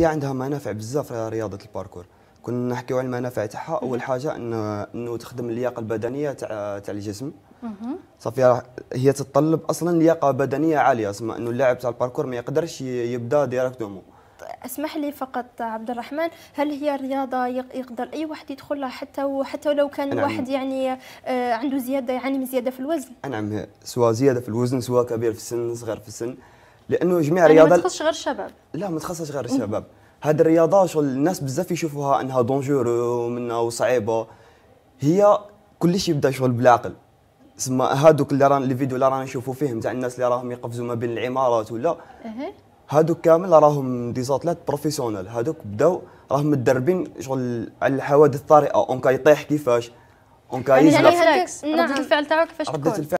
هي عندها منافع بزاف رياضه الباركور كنا نحكيو على المنافع تاعها اول حاجه انه انه تخدم اللياقه البدنيه تاع تاع الجسم صافي هي تتطلب اصلا لياقه بدنيه عاليه اسمع انه اللاعب تاع الباركور ما يقدرش يبدا ديريكتومون طيب، اسمح لي فقط عبد الرحمن هل هي رياضه يقدر اي واحد يدخلها لها حتى وحتى لو كان واحد يعني آه، عنده زياده يعاني من زياده في الوزن نعم سواء زياده في الوزن سواء كبير في السن صغير في السن لانه جميع يعني الرياضه ما تخصش غير الشباب لا ما تخصش غير الشباب هاد الرياضه شغل الناس بزاف يشوفوها انها دونجور ومنها وصعيبه هي شيء يبدا شغل بالعقل سما هادوك اللي ران الفيديو اللي رانا نشوفوا فيه تاع الناس اللي راهم يقفزوا ما بين العمارات ولا هادوك كامل راهم دي زاتلات بروفيسيونيل هادوك بداو راهم متدربين شغل على الحوادث الطارئه اونكا يطيح كيفاش اونكا يزلق يعني, يعني نعم. رده الفعل تاعو كيفاش تكون